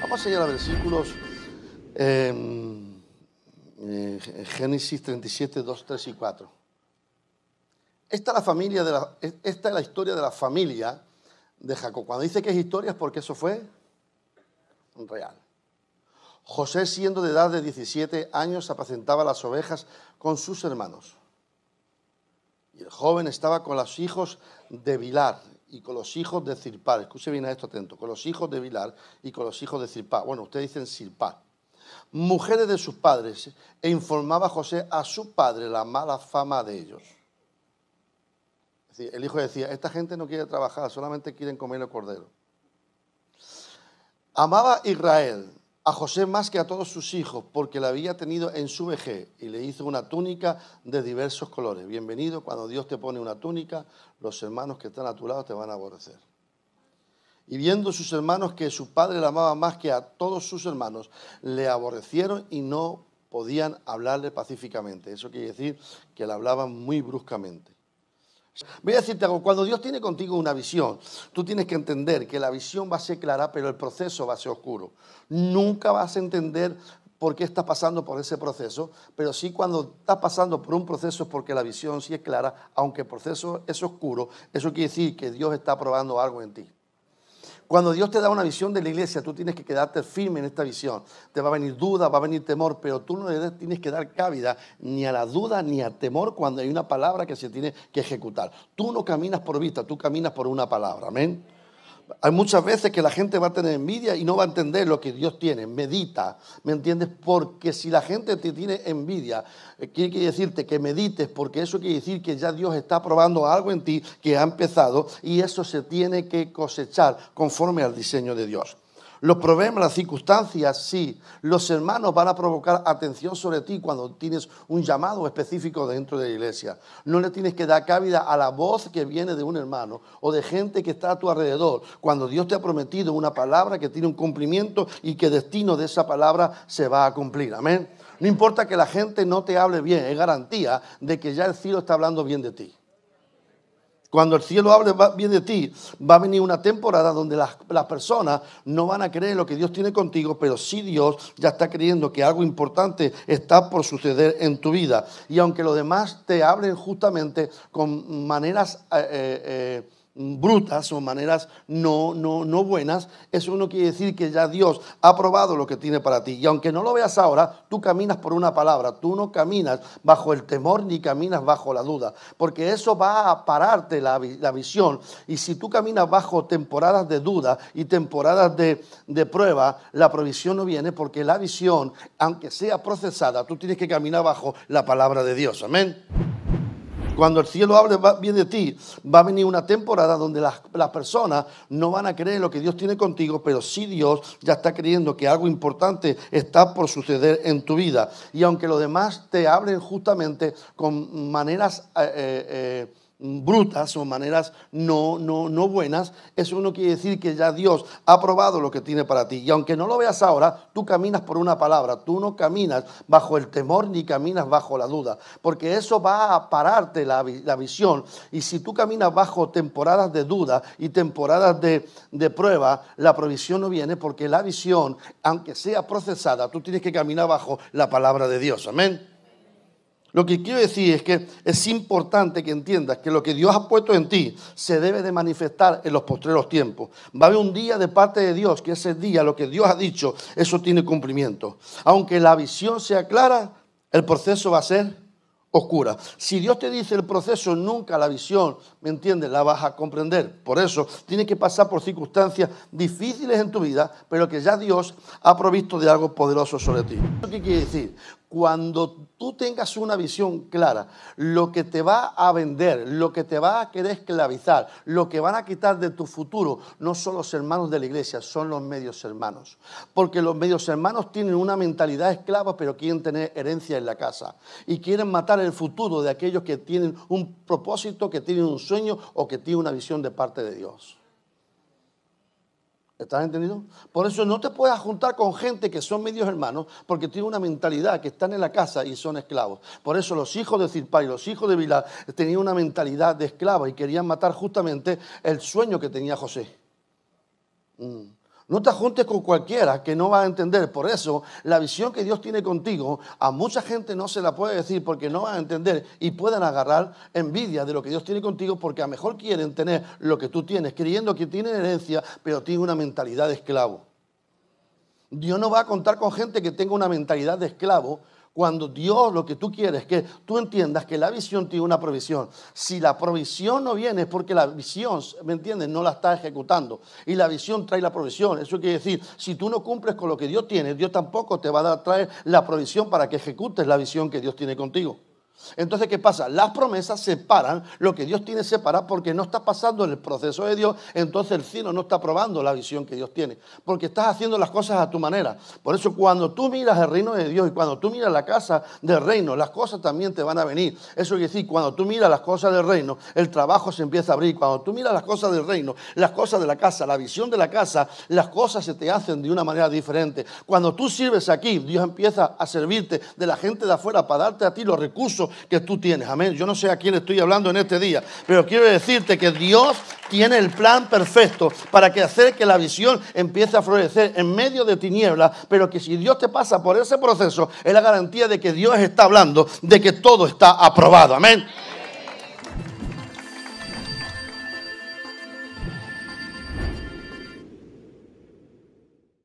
Vamos a a versículos em, eh, Génesis 37, 2, 3 y 4. Esta la familia de esta es la historia de la familia de Jacob. Cuando dice que es historia es porque eso fue real. José, siendo de edad de 17 años, apacentaba las ovejas con sus hermanos. Y el joven estaba con los hijos de Bilar, y con los hijos de sirpa Escuche bien esto atento. Con los hijos de Vilar y con los hijos de sirpa Bueno, ustedes dicen Sirpá, Mujeres de sus padres. E informaba José a su padre la mala fama de ellos. el hijo decía, esta gente no quiere trabajar, solamente quieren comer el cordero. Amaba Israel, a José más que a todos sus hijos, porque la había tenido en su vejez, y le hizo una túnica de diversos colores. Bienvenido, cuando Dios te pone una túnica, los hermanos que están a tu lado te van a aborrecer. Y viendo sus hermanos que su padre la amaba más que a todos sus hermanos, le aborrecieron y no podían hablarle pacíficamente. Eso quiere decir que le hablaban muy bruscamente. Voy a decirte algo, cuando Dios tiene contigo una visión, tú tienes que entender que la visión va a ser clara, pero el proceso va a ser oscuro. Nunca vas a entender por qué estás pasando por ese proceso, pero sí cuando estás pasando por un proceso es porque la visión sí es clara, aunque el proceso es oscuro, eso quiere decir que Dios está probando algo en ti. Cuando Dios te da una visión de la iglesia, tú tienes que quedarte firme en esta visión. Te va a venir duda, va a venir temor, pero tú no le tienes que dar cabida ni a la duda ni a temor cuando hay una palabra que se tiene que ejecutar. Tú no caminas por vista, tú caminas por una palabra. Amén. Hay muchas veces que la gente va a tener envidia y no va a entender lo que Dios tiene. Medita, ¿me entiendes? Porque si la gente te tiene envidia, eh, quiere decirte que medites, porque eso quiere decir que ya Dios está probando algo en ti que ha empezado y eso se tiene que cosechar conforme al diseño de Dios. Los problemas, las circunstancias, sí. Los hermanos van a provocar atención sobre ti cuando tienes un llamado específico dentro de la iglesia. No le tienes que dar cabida a la voz que viene de un hermano o de gente que está a tu alrededor. Cuando Dios te ha prometido una palabra que tiene un cumplimiento y que destino de esa palabra se va a cumplir. Amén. No importa que la gente no te hable bien, es garantía de que ya el cielo está hablando bien de ti. Cuando el cielo hable bien de ti, va a venir una temporada donde las, personas no van a creer lo que Dios tiene contigo, pero sí Dios ya está creyendo que algo importante está por suceder en tu vida. Y aunque los demás te hablen justamente con maneras eh, eh, eh, brutas o maneras no, no, no buenas, eso no quiere decir que ya Dios ha probado lo que tiene para ti. Y aunque no lo veas ahora, tú caminas por una palabra, tú no caminas bajo el temor ni caminas bajo la duda, porque eso va a pararte la, visión. Y si tú caminas bajo temporadas de duda y temporadas de, de prueba, la provisión no viene porque la visión, aunque sea procesada, tú tienes que caminar bajo la palabra de Dios. Amén. Cuando el cielo hable bien de ti, va a venir una temporada donde las, personas no van a creer en lo que Dios tiene contigo, pero sí Dios ya está creyendo que algo importante está por suceder en tu vida. Y aunque los demás te hablen justamente con maneras... Eh, eh, eh, brutas o maneras no, no, no buenas, eso no quiere decir que ya Dios ha probado lo que tiene para ti. Y aunque no lo veas ahora, tú caminas por una palabra, tú no caminas bajo el temor ni caminas bajo la duda, porque eso va a pararte la, visión. Y si tú caminas bajo temporadas de duda y temporadas de, de prueba, la provisión no viene porque la visión, aunque sea procesada, tú tienes que caminar bajo la palabra de Dios. Amén. Lo que quiero decir es que es importante que entiendas que lo que Dios ha puesto en ti se debe de manifestar en los postreros tiempos. Va a haber un día de parte de Dios que ese día lo que Dios ha dicho, eso tiene cumplimiento. Aunque la visión sea clara, el proceso va a ser oscura. Si Dios te dice el proceso, nunca la visión, ¿me entiendes? La vas a comprender. Por eso tienes que pasar por circunstancias difíciles en tu vida, pero que ya Dios ha provisto de algo poderoso sobre ti. ¿Qué quiere decir? cuando tú tengas una visión clara, lo que te va a vender, lo que te va a querer esclavizar, lo que van a quitar de tu futuro, no son los hermanos de la iglesia, son los medios hermanos. Porque los medios hermanos tienen una mentalidad esclava, pero quieren tener herencia en la casa. Y quieren matar el futuro de aquellos que tienen un propósito, que tienen un sueño o que tienen una visión de parte de Dios. ¿Estás entendido? Por eso no te puedes juntar con gente que son medios hermanos, porque tienen una mentalidad que están en la casa y son esclavos. Por eso los hijos de zirpay y los hijos de Vilá tenían una mentalidad de esclava y querían matar justamente el sueño que tenía José. Mm. No te juntes con cualquiera que no va a entender. Por eso, la visión que Dios tiene contigo, a mucha gente no se la puede decir porque no va a entender y puedan agarrar envidia de lo que Dios tiene contigo porque a mejor quieren tener lo que tú tienes, creyendo que tienen herencia, pero tienen una mentalidad de esclavo. Dios no va a contar con gente que tenga una mentalidad de esclavo cuando Dios lo que tú quieres es que tú entiendas que la visión tiene una provisión. Si la provisión no viene es porque la visión, ¿me entiendes? No la está ejecutando. Y la visión trae la provisión. Eso quiere decir, si tú no cumples con lo que Dios tiene, Dios tampoco te va a traer la provisión para que ejecutes la visión que Dios tiene contigo. Entonces, ¿qué pasa? Las promesas separan lo que Dios tiene separado porque no está pasando en el proceso de Dios. Entonces el cielo no está probando la visión que Dios tiene. Porque estás haciendo las cosas a tu manera. Por eso cuando tú miras el reino de Dios y cuando tú miras la casa del reino, las cosas también te van a venir. Eso quiere decir, cuando tú miras las cosas del reino, el trabajo se empieza a abrir. Cuando tú miras las cosas del reino, las cosas de la casa, la visión de la casa, las cosas se te hacen de una manera diferente. Cuando tú sirves aquí, Dios empieza a servirte de la gente de afuera para darte a ti los recursos que tú tienes. Amén. Yo no sé a quién estoy hablando en este día, pero quiero decirte que Dios tiene el plan perfecto para que hacer que la visión empiece a florecer en medio de tinieblas, pero que si Dios te pasa por ese proceso, es la garantía de que Dios está hablando, de que todo está aprobado. Amén.